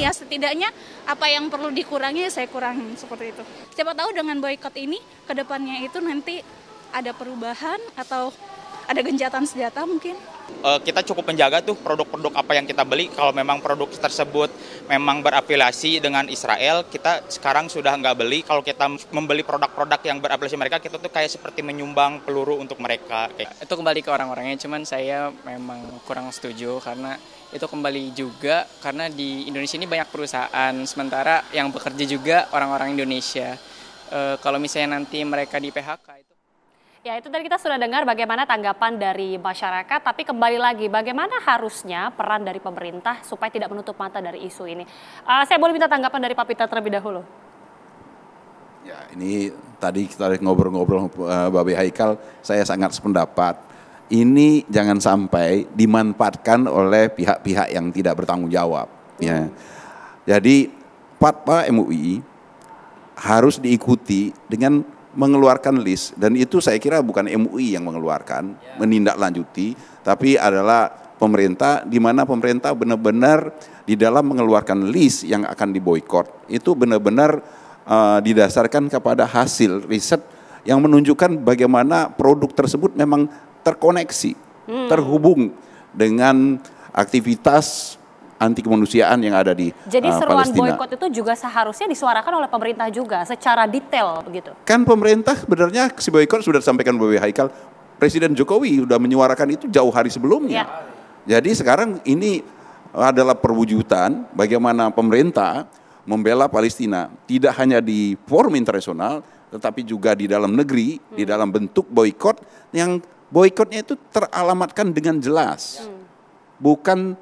ya setidaknya apa yang perlu dikurangi saya kurangi seperti itu. Siapa tahu dengan boykot ini kedepannya itu nanti ada perubahan atau ada genjatan senjata mungkin? Eh, kita cukup menjaga tuh produk-produk apa yang kita beli. Kalau memang produk tersebut memang berafiliasi dengan Israel, kita sekarang sudah nggak beli. Kalau kita membeli produk-produk yang berafiliasi mereka, kita tuh kayak seperti menyumbang peluru untuk mereka. Gitu. Itu kembali ke orang-orangnya, cuman saya memang kurang setuju karena itu kembali juga karena di Indonesia ini banyak perusahaan, sementara yang bekerja juga orang-orang Indonesia. E, kalau misalnya nanti mereka di PHK Itu... Ya itu tadi kita sudah dengar bagaimana tanggapan dari masyarakat, tapi kembali lagi bagaimana harusnya peran dari pemerintah supaya tidak menutup mata dari isu ini. Uh, saya boleh minta tanggapan dari Pak Pita terlebih dahulu. Ya ini tadi kita ngobrol-ngobrol uh, eh, Babe Haikal, saya sangat sependapat. Ini jangan sampai dimanfaatkan oleh pihak-pihak yang tidak bertanggung jawab. Hmm. Ya. Jadi fatwa MUI harus diikuti dengan mengeluarkan list dan itu saya kira bukan MUI yang mengeluarkan ya. menindaklanjuti tapi adalah pemerintah di mana pemerintah benar-benar di dalam mengeluarkan list yang akan diboykot itu benar-benar uh, didasarkan kepada hasil riset yang menunjukkan bagaimana produk tersebut memang terkoneksi hmm. terhubung dengan aktivitas anti kemanusiaan yang ada di Jadi uh, seruan boykot itu juga seharusnya disuarakan oleh pemerintah juga secara detail begitu. Kan pemerintah sebenarnya si boykot sudah disampaikan oleh Haikal, Presiden Jokowi sudah menyuarakan itu jauh hari sebelumnya. Ya. Jadi sekarang ini adalah perwujudan bagaimana pemerintah membela Palestina tidak hanya di forum internasional tetapi juga di dalam negeri hmm. di dalam bentuk boykot yang boykotnya itu teralamatkan dengan jelas. Hmm. Bukan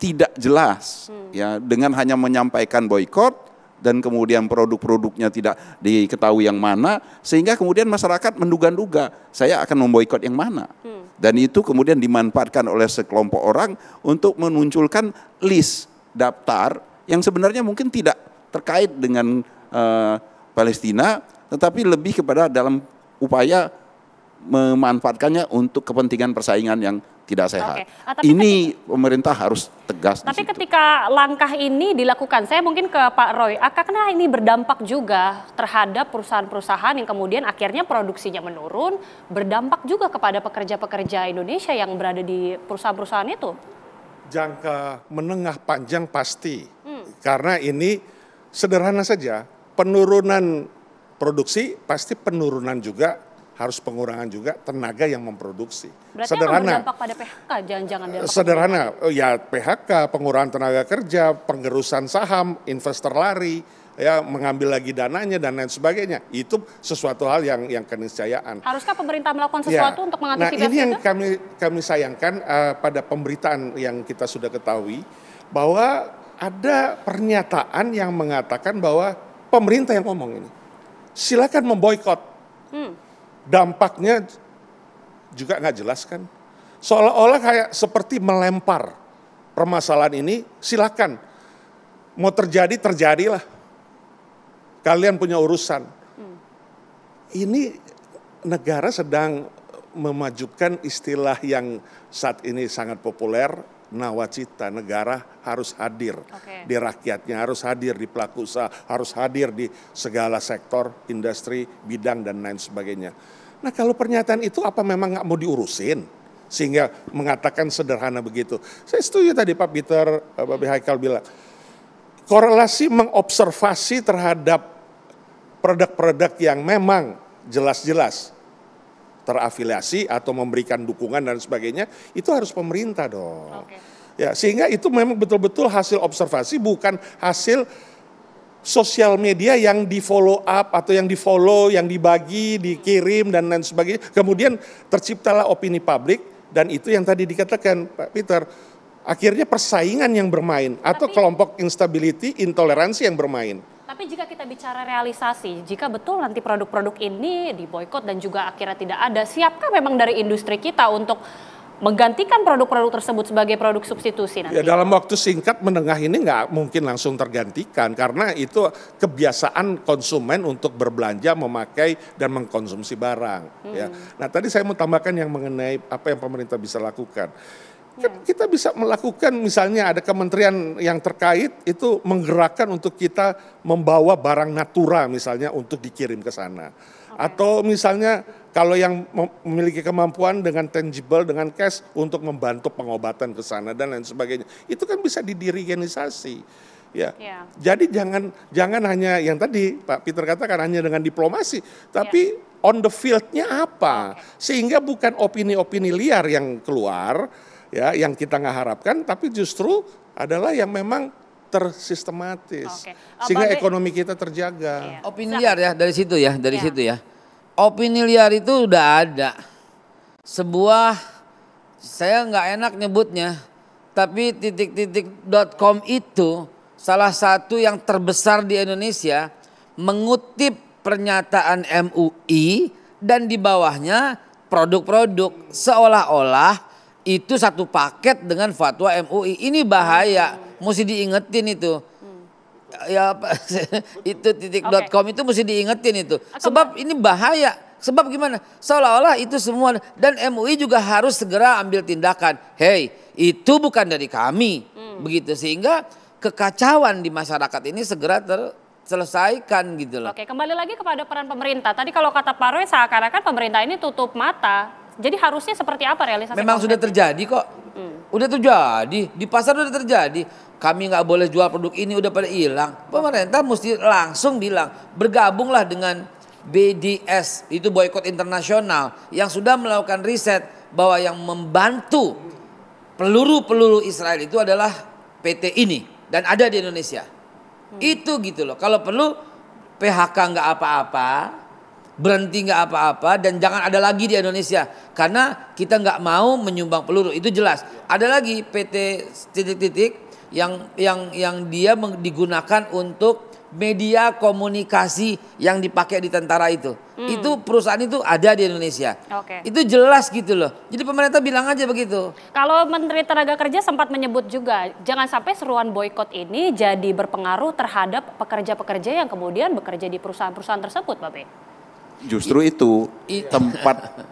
tidak jelas hmm. ya dengan hanya menyampaikan boykot dan kemudian produk-produknya tidak diketahui yang mana sehingga kemudian masyarakat menduga-duga saya akan memboikot yang mana hmm. dan itu kemudian dimanfaatkan oleh sekelompok orang untuk menunculkan list daftar yang sebenarnya mungkin tidak terkait dengan uh, Palestina tetapi lebih kepada dalam upaya memanfaatkannya untuk kepentingan persaingan yang tidak sehat. Okay. Ah, ini ketika, pemerintah harus tegas. Tapi ketika langkah ini dilakukan, saya mungkin ke Pak Roy, karena ini berdampak juga terhadap perusahaan-perusahaan yang kemudian akhirnya produksinya menurun, berdampak juga kepada pekerja-pekerja Indonesia yang berada di perusahaan-perusahaan itu. Jangka menengah panjang pasti, hmm. karena ini sederhana saja, penurunan produksi pasti penurunan juga harus pengurangan juga tenaga yang memproduksi. Berarti sederhana. pada PHK jangan-jangan Sederhana, PHK. ya PHK, pengurangan tenaga kerja, penggerusan saham, investor lari, ya mengambil lagi dananya dan lain sebagainya. Itu sesuatu hal yang yang keniscayaan. Haruskah pemerintah melakukan ya. sesuatu ya. untuk mengantisipasi Nah, ini yang itu? kami kami sayangkan uh, pada pemberitaan yang kita sudah ketahui bahwa ada pernyataan yang mengatakan bahwa pemerintah yang ngomong ini silakan memboikot. Hmm dampaknya juga nggak jelas kan. Seolah-olah kayak seperti melempar permasalahan ini, silakan. Mau terjadi, terjadilah. Kalian punya urusan. Hmm. Ini negara sedang memajukan istilah yang saat ini sangat populer, nawacita negara harus hadir okay. di rakyatnya, harus hadir di pelaku usaha, harus hadir di segala sektor, industri, bidang dan lain sebagainya. Nah kalau pernyataan itu apa memang nggak mau diurusin? Sehingga mengatakan sederhana begitu. Saya setuju tadi Pak Peter, eh, Pak B. Haikal bilang, korelasi mengobservasi terhadap produk-produk yang memang jelas-jelas terafiliasi atau memberikan dukungan dan sebagainya, itu harus pemerintah dong. Okay. Ya, sehingga itu memang betul-betul hasil observasi bukan hasil sosial media yang di follow up atau yang di follow, yang dibagi, dikirim dan lain sebagainya. Kemudian terciptalah opini publik dan itu yang tadi dikatakan Pak Peter, akhirnya persaingan yang bermain atau Tapi, kelompok instability, intoleransi yang bermain. Tapi jika kita bicara realisasi, jika betul nanti produk-produk ini diboykot dan juga akhirnya tidak ada, siapkah memang dari industri kita untuk menggantikan produk-produk tersebut sebagai produk substitusi nanti? Ya, dalam waktu singkat menengah ini nggak mungkin langsung tergantikan karena itu kebiasaan konsumen untuk berbelanja, memakai dan mengkonsumsi barang. Ya. Hmm. Ya. Nah tadi saya mau tambahkan yang mengenai apa yang pemerintah bisa lakukan. Hmm. kita bisa melakukan misalnya ada kementerian yang terkait itu menggerakkan untuk kita membawa barang natura misalnya untuk dikirim ke sana. Okay. Atau misalnya kalau yang memiliki kemampuan dengan tangible dengan cash untuk membantu pengobatan ke sana dan lain sebagainya. Itu kan bisa didirigenisasi. Ya. Yeah. Jadi jangan jangan hanya yang tadi Pak Peter katakan hanya dengan diplomasi, tapi yeah. on the field-nya apa? Okay. Sehingga bukan opini-opini liar yang keluar, ya yang kita nggak harapkan tapi justru adalah yang memang tersistematis okay. Eh, sehingga ekonomi kita terjaga. Iya. Opini liar ya dari situ ya, dari iya. situ ya. Opini liar itu udah ada. Sebuah saya nggak enak nyebutnya, tapi titik-titik.com itu salah satu yang terbesar di Indonesia mengutip pernyataan MUI dan di bawahnya produk-produk seolah-olah itu satu paket dengan fatwa MUI. Ini bahaya, mesti diingetin itu. Hmm. ya Ya itu titik.com okay. itu mesti diingetin itu. Sebab ini bahaya. Sebab gimana? Seolah-olah itu semua dan MUI juga harus segera ambil tindakan. Hei, itu bukan dari kami. Hmm. Begitu sehingga kekacauan di masyarakat ini segera ter selesaikan gitu loh. Oke, kembali lagi kepada peran pemerintah. Tadi kalau kata Pak Roy seakan-akan pemerintah ini tutup mata jadi harusnya seperti apa realisasi? Memang sudah terjadi kok. Hmm. Udah terjadi di pasar udah terjadi. Kami nggak boleh jual produk ini udah pada hilang. Pemerintah mesti langsung bilang bergabunglah dengan BDS itu boykot internasional yang sudah melakukan riset bahwa yang membantu peluru-peluru Israel itu adalah PT ini dan ada di Indonesia. Hmm. Itu gitu loh. Kalau perlu PHK nggak apa-apa, berhenti nggak apa-apa dan jangan ada lagi di Indonesia karena kita nggak mau menyumbang peluru itu jelas ada lagi PT titik-titik yang yang yang dia digunakan untuk media komunikasi yang dipakai di tentara itu hmm. itu perusahaan itu ada di Indonesia okay. itu jelas gitu loh jadi pemerintah bilang aja begitu kalau Menteri Tenaga Kerja sempat menyebut juga jangan sampai seruan boykot ini jadi berpengaruh terhadap pekerja-pekerja yang kemudian bekerja di perusahaan-perusahaan tersebut Bapak Justru itu tempat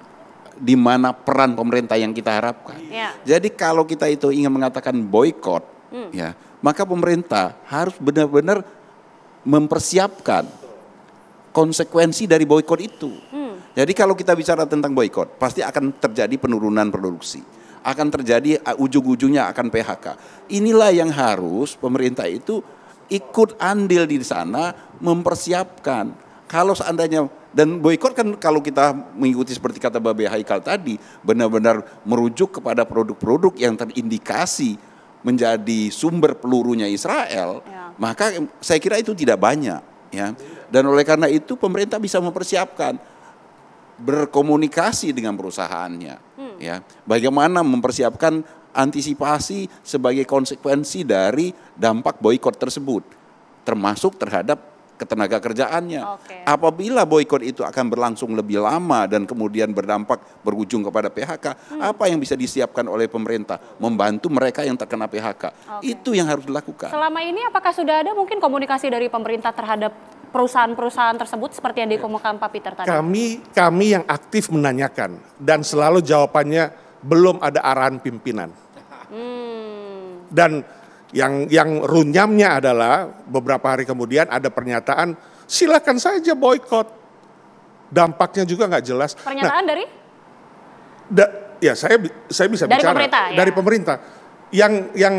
di mana peran pemerintah yang kita harapkan. Ya. Jadi kalau kita itu ingin mengatakan boykot, hmm. ya, maka pemerintah harus benar-benar mempersiapkan konsekuensi dari boykot itu. Hmm. Jadi kalau kita bicara tentang boykot, pasti akan terjadi penurunan produksi, akan terjadi ujung-ujungnya akan PHK. Inilah yang harus pemerintah itu ikut andil di sana mempersiapkan kalau seandainya dan boykot kan kalau kita mengikuti seperti kata Babe Haikal tadi, benar-benar merujuk kepada produk-produk yang terindikasi menjadi sumber pelurunya Israel, ya. maka saya kira itu tidak banyak, ya. Dan oleh karena itu pemerintah bisa mempersiapkan berkomunikasi dengan perusahaannya, hmm. ya. Bagaimana mempersiapkan antisipasi sebagai konsekuensi dari dampak boykot tersebut, termasuk terhadap ketenaga kerjaannya. Okay. Apabila boykot itu akan berlangsung lebih lama dan kemudian berdampak berujung kepada PHK, hmm. apa yang bisa disiapkan oleh pemerintah membantu mereka yang terkena PHK? Okay. Itu yang harus dilakukan. Selama ini apakah sudah ada mungkin komunikasi dari pemerintah terhadap perusahaan-perusahaan tersebut seperti yang dikemukakan Pak Peter tadi? Kami kami yang aktif menanyakan dan selalu jawabannya belum ada arahan pimpinan. Hmm. Dan yang yang runyamnya adalah beberapa hari kemudian ada pernyataan silakan saja boykot. Dampaknya juga nggak jelas. Nah, pernyataan nah, dari? Da, ya saya saya bisa dari bicara pemerintah, ya? dari pemerintah. Yang yang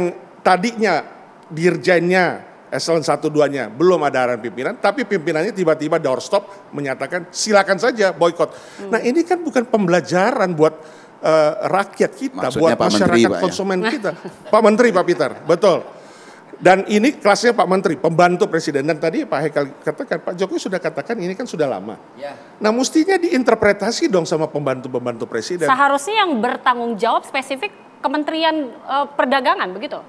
tadinya dirjennya eselon satu duanya belum ada arahan pimpinan, tapi pimpinannya tiba-tiba doorstop menyatakan silakan saja boykot. Hmm. Nah, ini kan bukan pembelajaran buat uh, rakyat kita, Maksudnya buat Pak masyarakat Menteri, Pak, ya? konsumen ya? kita. Pak Menteri, Pak Peter, betul. Dan ini kelasnya Pak Menteri, pembantu Presiden. Dan tadi Pak Hekal katakan, Pak Jokowi sudah katakan ini kan sudah lama. Ya. Nah mestinya diinterpretasi dong sama pembantu-pembantu Presiden. Seharusnya yang bertanggung jawab spesifik Kementerian uh, Perdagangan begitu?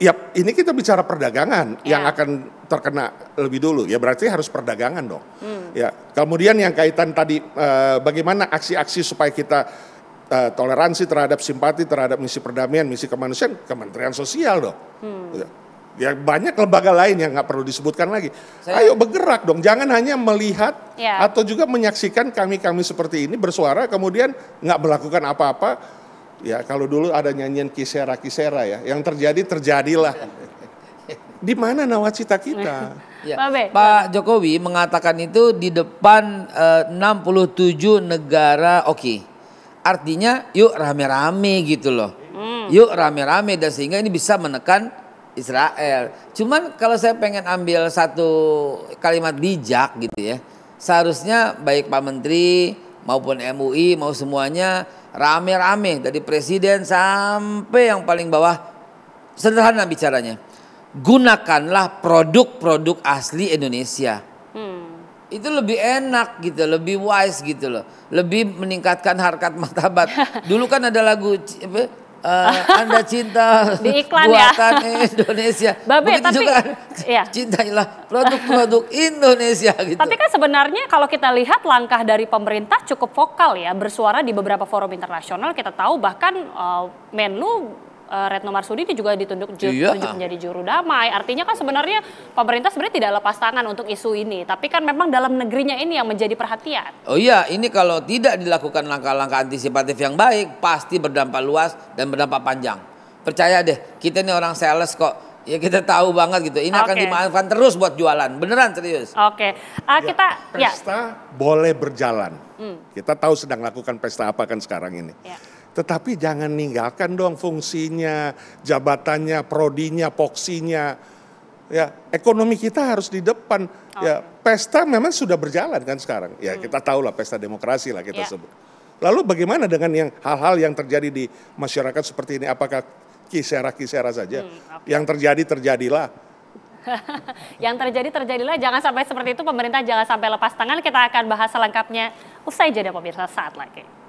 Ya, ini kita bicara perdagangan ya. yang akan terkena lebih dulu. Ya berarti harus perdagangan dong. Hmm. Ya, kemudian yang kaitan tadi uh, bagaimana aksi-aksi supaya kita Eh, toleransi terhadap simpati terhadap misi perdamaian, misi kemanusiaan, Kementerian Sosial dong. Hmm. Ya. ya banyak lembaga lain yang nggak perlu disebutkan lagi. Saya... Ayo bergerak dong, jangan hanya melihat ya. atau juga menyaksikan kami-kami seperti ini bersuara kemudian nggak melakukan apa-apa. Ya kalau dulu ada nyanyian kisera kisera ya, yang terjadi terjadilah. Di mana nawacita kita? Ya. Pak, Pak Jokowi mengatakan itu di depan uh, 67 negara oke. Okay Artinya yuk rame-rame gitu loh. Hmm. Yuk rame-rame dan sehingga ini bisa menekan Israel. Cuman kalau saya pengen ambil satu kalimat bijak gitu ya. Seharusnya baik Pak Menteri maupun MUI mau semuanya rame-rame dari presiden sampai yang paling bawah sederhana bicaranya. Gunakanlah produk-produk asli Indonesia itu lebih enak gitu, lebih wise gitu loh, lebih meningkatkan harkat martabat. Dulu kan ada lagu uh, Anda cinta di iklan ya. buatan ya. Indonesia. Babe, tapi juga kan? iya. cintailah produk-produk Indonesia gitu. Tapi kan sebenarnya kalau kita lihat langkah dari pemerintah cukup vokal ya, bersuara di beberapa forum internasional kita tahu bahkan uh, Menlu Eh, Retno Marsudi ini juga ditunjuk ju iya. menjadi juru damai. Artinya kan sebenarnya pemerintah sebenarnya tidak lepas tangan untuk isu ini, tapi kan memang dalam negerinya ini yang menjadi perhatian. Oh iya, ini kalau tidak dilakukan langkah-langkah antisipatif yang baik pasti berdampak luas dan berdampak panjang. Percaya deh, kita ini orang sales kok ya kita tahu banget gitu. Ini okay. akan dimanfaatkan terus buat jualan. Beneran serius. Oke. Okay. Uh, ya, kita ya, pesta ya. boleh berjalan. Hmm. Kita tahu sedang lakukan pesta apa kan sekarang ini. Ya. Tetapi jangan ninggalkan dong fungsinya, jabatannya, prodinya, poksinya. Ya, ekonomi kita harus di depan. Oh. Ya, pesta memang sudah berjalan kan sekarang. Ya, hmm. kita tahu lah pesta demokrasi lah kita yeah. sebut. Lalu bagaimana dengan yang hal-hal yang terjadi di masyarakat seperti ini? Apakah kisera-kisera saja? Hmm, okay. Yang terjadi terjadilah. yang terjadi terjadilah jangan sampai seperti itu pemerintah jangan sampai lepas tangan kita akan bahas selengkapnya usai jeda pemirsa saat lagi.